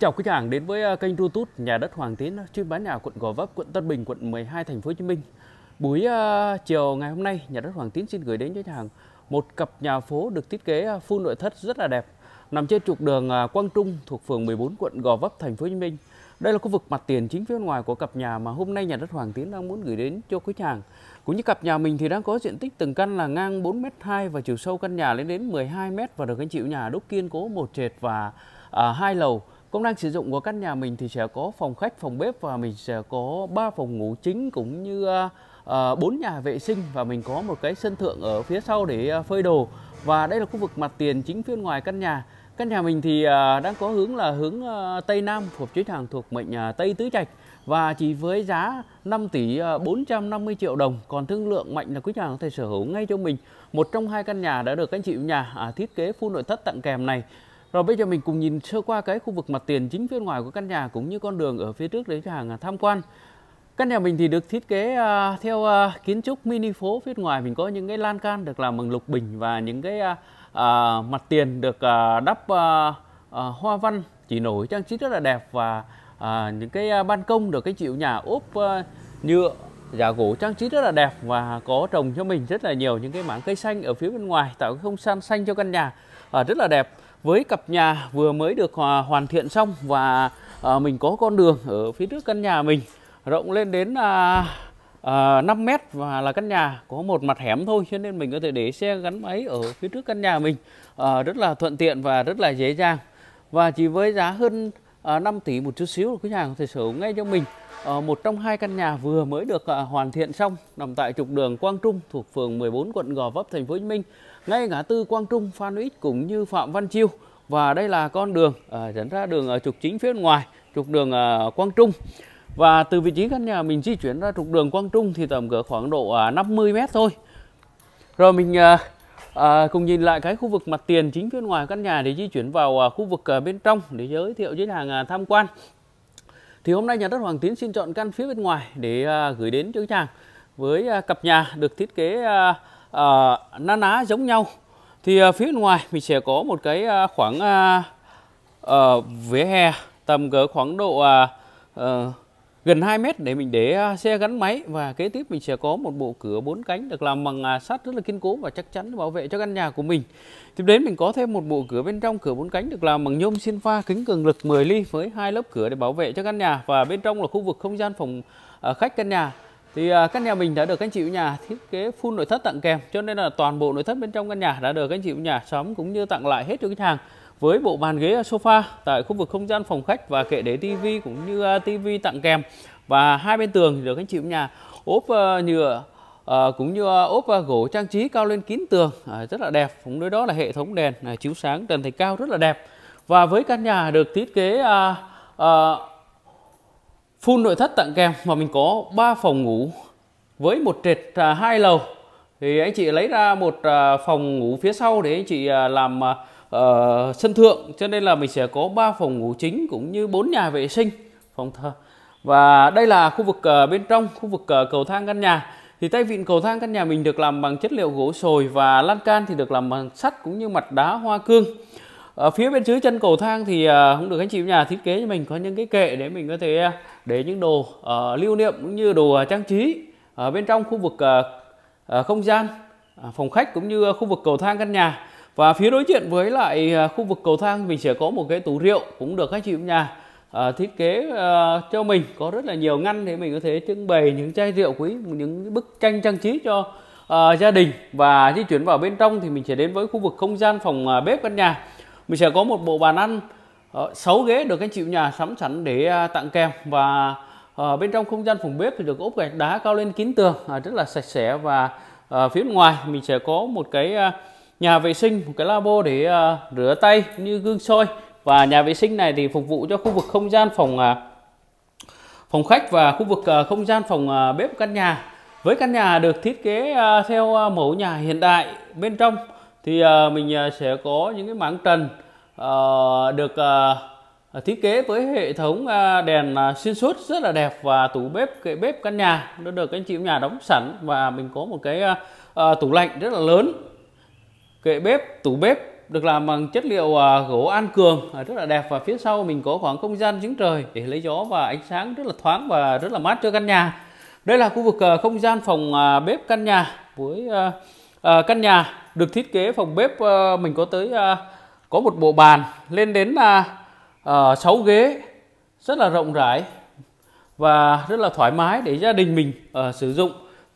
chào quý khách hàng đến với ờ, kênh YouTube nhà đất Hoàng Tiến ờ, chuyên bán nhà quận Gò Vấp, quận Tân Bình, quận 12, thành phố Hồ Chí Minh. Buổi uh, chiều ngày hôm nay, nhà đất Hoàng Tiến xin gửi đến cho nhà hàng một cặp nhà phố được thiết kế full nội thất rất là đẹp, nằm trên trục đường Quang Trung thuộc phường 14 quận Gò Vấp, thành phố Hồ Chí Minh. Đây là khu vực mặt tiền chính phía ngoài của cặp nhà mà hôm nay nhà đất Hoàng Tiến đang muốn gửi đến cho quý hàng. Cũng như cặp nhà mình thì đang có diện tích từng căn là ngang 4m2 và chiều sâu căn nhà lên đến 12m và được anh chịu nhà đúc kiên cố một trệt và à, hai lầu. Công năng sử dụng của căn nhà mình thì sẽ có phòng khách, phòng bếp và mình sẽ có 3 phòng ngủ chính cũng như ờ, bốn nhà vệ sinh và mình có một cái sân thượng ở phía sau để ờ, phơi đồ. Và đây là khu vực mặt tiền chính phía ngoài căn nhà. Căn nhà mình thì ờ, đang có hướng là hướng Tây Nam, thuộc chính hàng thuộc mệnh Tây Tứ Trạch và chỉ với giá 5 tỷ 450 triệu đồng còn thương lượng mạnh là quý nhà có thể sở hữu ngay cho mình một trong hai căn nhà đã được anh chị nhà à, thiết kế full nội thất tặng kèm này rồi bây giờ mình cùng nhìn sơ qua cái khu vực mặt tiền chính phía ngoài của căn nhà cũng như con đường ở phía trước để cho hàng à, tham quan. Căn nhà mình thì được thiết kế uh, theo uh, kiến trúc mini phố phía ngoài mình có những cái lan can được làm bằng lục bình và những cái uh, uh, mặt tiền được uh, đắp uh, uh, hoa văn chỉ nổi trang trí rất là đẹp và uh, những cái uh, ban công được cái chịu nhà ốp uh, nhựa giả gỗ trang trí rất là đẹp và có trồng cho mình rất là nhiều những cái mảng cây xanh ở phía bên ngoài tạo cái không gian xanh cho căn nhà uh, rất là đẹp với cặp nhà vừa mới được à, hoàn thiện xong và à, mình có con đường ở phía trước căn nhà mình rộng lên đến à, 5 à, mét và là căn nhà có một mặt hẻm thôi cho nên mình có thể để xe gắn máy ở phía trước căn nhà mình à, rất là thuận tiện và rất là dễ dàng và chỉ với giá hơn à, 5 tỷ một chút xíu là cái nhà có thể sở hữu ngay cho mình Ờ, một trong hai căn nhà vừa mới được ờ, hoàn thiện xong nằm tại trục đường Quang Trung thuộc phường 14 quận Gò Vấp thành phố Hồ Chí Minh ngay ngã tư Quang Trung Phan Uýt cũng như Phạm Văn Chiêu và đây là con đường ờ, dẫn ra đường ở trục chính phía ngoài trục đường Quang Trung và từ vị trí căn nhà mình di chuyển ra trục đường Quang Trung thì tầm cỡ khoảng độ 50 mét thôi rồi mình À, cùng nhìn lại cái khu vực mặt tiền chính phía ngoài căn nhà để di chuyển vào à, khu vực à, bên trong để giới thiệu với hàng à, tham quan thì hôm nay nhà đất Hoàng Tiến xin chọn căn phía bên ngoài để à, gửi đến cho chàng với à, cặp nhà được thiết kế à, na ná giống nhau. Thì phía bên ngoài mình sẽ có một cái khoảng ờ, vỉa hè tầm cỡ khoảng độ ờ, gần 2 mét để mình để à, xe gắn máy và kế tiếp mình sẽ có một bộ cửa bốn cánh được làm bằng à, sắt rất là kiên cố và chắc chắn để bảo vệ cho căn nhà của mình. Tiếp đến mình có thêm một bộ cửa bên trong cửa bốn cánh được làm bằng nhôm xin pha kính cường lực 10 ly với hai lớp cửa để bảo vệ cho căn nhà và bên trong là khu vực không gian phòng à, khách căn nhà. Thì căn nhà mình đã được anh chị nhà thiết kế full nội thất tặng kèm cho nên là toàn bộ nội thất bên trong căn nhà đã được anh chị nhà sắm cũng như tặng lại hết cho khách hàng với bộ bàn ghế sofa tại khu vực không gian phòng khách và kệ để tivi cũng như à, tivi tặng kèm và hai bên tường được anh chị nhà ốp à, nhựa à, cũng như ốp gỗ trang trí cao lên kín tường rất là đẹp cũng đối đó là hệ thống đèn chiếu sáng trần thạch cao rất là đẹp và với căn nhà được thiết kế full nội thất tặng kèm mà mình có 3 phòng ngủ với một trệt hai lầu thì anh chị lấy ra một phòng ngủ phía sau để anh chị làm Ờ, sân thượng cho nên là mình sẽ có 3 phòng ngủ chính cũng như 4 nhà vệ sinh phòng thờ và đây là khu vực uh, bên trong khu vực uh, cầu thang căn nhà thì tay vịn cầu thang căn nhà mình được làm bằng chất liệu gỗ sồi và lan can thì được làm bằng sắt cũng như mặt đá hoa cương ở phía bên dưới chân cầu thang thì cũng được anh chị nhà thiết kế cho mình có những cái kệ để mình có thể để những đồ uh, lưu niệm cũng như đồ trang trí ở bên trong khu vực uh, không gian phòng khách cũng như khu vực cầu thang căn nhà và phía đối diện với lại à, khu vực cầu thang mình sẽ có một cái tủ rượu cũng được các chị nhà à, thiết kế à, cho mình có rất là nhiều ngăn để mình có thể trưng bày những chai rượu quý những bức tranh trang trí cho à, gia đình và di chuyển vào bên trong thì mình sẽ đến với khu vực không gian phòng à, bếp căn nhà mình sẽ có một bộ bàn ăn à, ờ, 6 ghế được các chị nhà sắm sẵn để à, tặng kèm và à, bên trong không gian phòng bếp thì được ốp gạch đá cao lên kín tường à, rất là sạch sẽ và à, phía ngoài mình sẽ có một cái à, nhà vệ sinh một cái labo để à, rửa tay như gương soi và nhà vệ sinh này thì phục vụ cho khu vực không gian phòng à, phòng khách và khu vực à, không gian phòng à, bếp căn nhà với căn nhà được thiết kế à, theo à, mẫu nhà hiện đại bên trong thì à, mình à, sẽ có những cái mảng trần à, được à, thiết kế với hệ thống à, đèn à, xuyên suốt rất là đẹp và tủ bếp kệ bếp căn nhà nó được anh chị nhà đóng sẵn và mình có một cái à, tủ lạnh rất là lớn kệ bếp tủ bếp được làm bằng chất liệu à, gỗ an cường à, rất là đẹp và phía sau mình có khoảng không gian giếng trời để lấy gió và ánh sáng rất là thoáng và rất là mát cho căn nhà đây là khu vực à, không gian phòng bếp căn nhà với căn nhà được thiết kế phòng bếp mình có tới có một bộ bàn lên đến là 6 ghế rất là rộng rãi và rất là thoải mái để gia đình mình sử dụng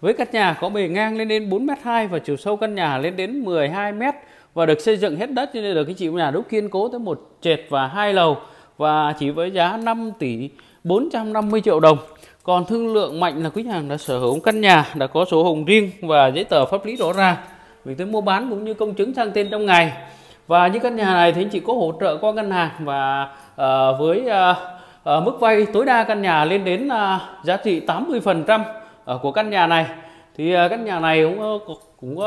với căn nhà có bề ngang lên đến 4m2 và chiều sâu căn nhà lên đến 12m và được xây dựng hết đất nên được cái chị nhà đúc kiên cố tới một trệt và hai lầu và chỉ với giá 5 tỷ 450 triệu đồng. Còn thương lượng mạnh là quý hàng đã sở hữu căn nhà, đã có sổ hồng riêng và giấy tờ pháp lý rõ ràng. Việc tới mua bán cũng như công chứng sang tên trong ngày. Và những căn nhà này thì anh chị có hỗ trợ qua ngân hàng và uh, với uh, uh, mức vay tối đa căn nhà lên đến uh, giá trị 80% Ờ, của căn nhà này thì ờ, căn nhà này cũng ờ, cũng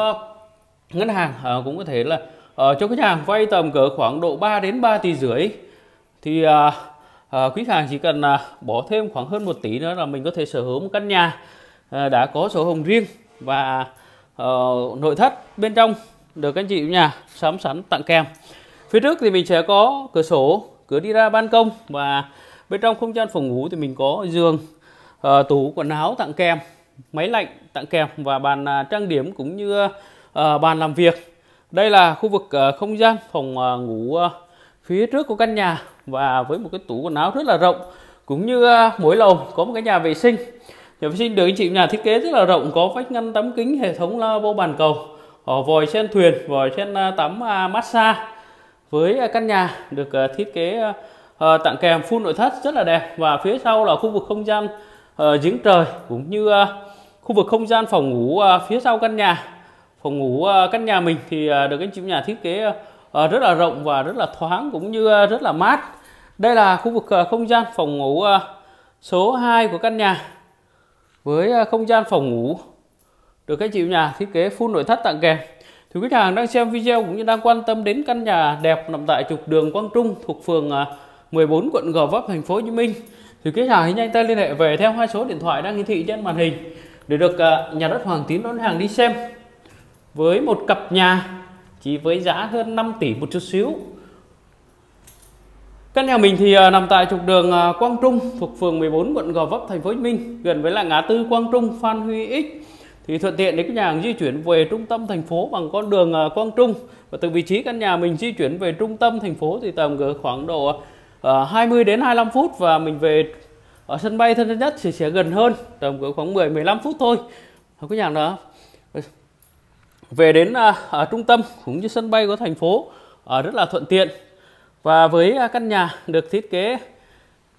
ngân hàng cũng có thể là cho khách hàng vay tầm cỡ khoảng độ 3 đến 3 tỷ rưỡi thì quý khách hàng chỉ cần bỏ thêm khoảng hơn 1 tỷ nữa là mình có thể sở hữu một căn nhà đã có sổ hồng riêng và nội thất bên trong được anh chị nhà sắm sẵn tặng kèm phía trước thì mình sẽ có cửa sổ cửa đi ra ban công và bên trong không gian phòng ngủ thì mình có giường uh, tủ quần áo tặng kèm máy lạnh tặng kèm và bàn uh, trang điểm cũng như uh, bàn làm việc đây là khu vực uh, không gian phòng uh, ngủ uh, phía trước của căn nhà và với một cái tủ quần áo rất là rộng cũng như uh, mỗi lầu có một cái nhà vệ sinh nhà vệ sinh được anh chị nhà thiết kế rất là rộng có vách ngăn tấm kính hệ thống lavabo bàn cầu vòi sen thuyền vòi sen tắm à, massage với căn nhà được thiết kế tặng kèm full nội thất rất là đẹp và phía sau là khu vực không gian uh, giếng trời cũng như ờ, khu vực không gian phòng ngủ ờ, phía sau căn nhà phòng ngủ căn nhà mình thì được anh chị nhà thiết kế rất là rộng và rất là thoáng cũng như rất là mát đây là khu vực không gian phòng ngủ số 2 của căn nhà với không gian phòng ngủ được anh chị nhà thiết kế full nội thất tặng kèm thì khách hàng đang xem video cũng như đang quan tâm đến căn nhà đẹp nằm tại trục đường Quang Trung thuộc phường 14 quận Gò Vấp thành phố Hồ Chí Minh thì khách hàng hãy nhanh tay liên hệ về theo hai số điện thoại đang hiển thị trên màn hình để được à, nhà đất Hoàng Tín đón hàng đi xem với một cặp nhà chỉ với giá hơn 5 tỷ một chút xíu Căn nhà mình thì à, nằm tại trục đường à, Quang Trung thuộc phường 14 quận Gò Vấp thành phố Hồ Chí Minh, gần với là ngã tư Quang Trung Phan Huy Ích. Thì thuận tiện để các nhà hàng di chuyển về trung tâm thành phố bằng con đường Quang Trung và từ vị trí căn nhà mình di chuyển về trung tâm thành phố thì tầm khoảng độ uh, ờ, 20 đến 25 phút và mình về ở sân bay thân nhất thì sẽ gần hơn tầm cỡ khoảng 10 15 phút thôi không có nhà nữa về đến à, ở trung tâm cũng như sân bay của thành phố ở ờ, rất là thuận tiện và với à, căn nhà được thiết kế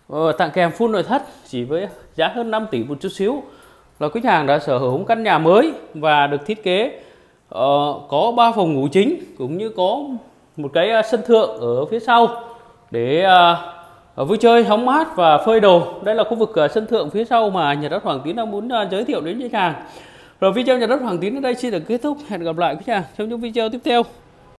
ờ, tặng kèm full nội thất chỉ với giá hơn 5 tỷ một chút xíu là quý nhà đã sở hữu căn nhà mới và được thiết kế có 3 phòng ngủ chính cũng như có một cái à, sân thượng ở phía sau để uh, vui chơi hóng mát và phơi đồ đây là khu vực uh, sân thượng phía sau mà nhà đất Hoàng Tín đang muốn uh, giới thiệu đến khách hàng rồi video nhà đất Hoàng Tín ở đây xin được kết thúc hẹn gặp lại khách nhà trong những video tiếp theo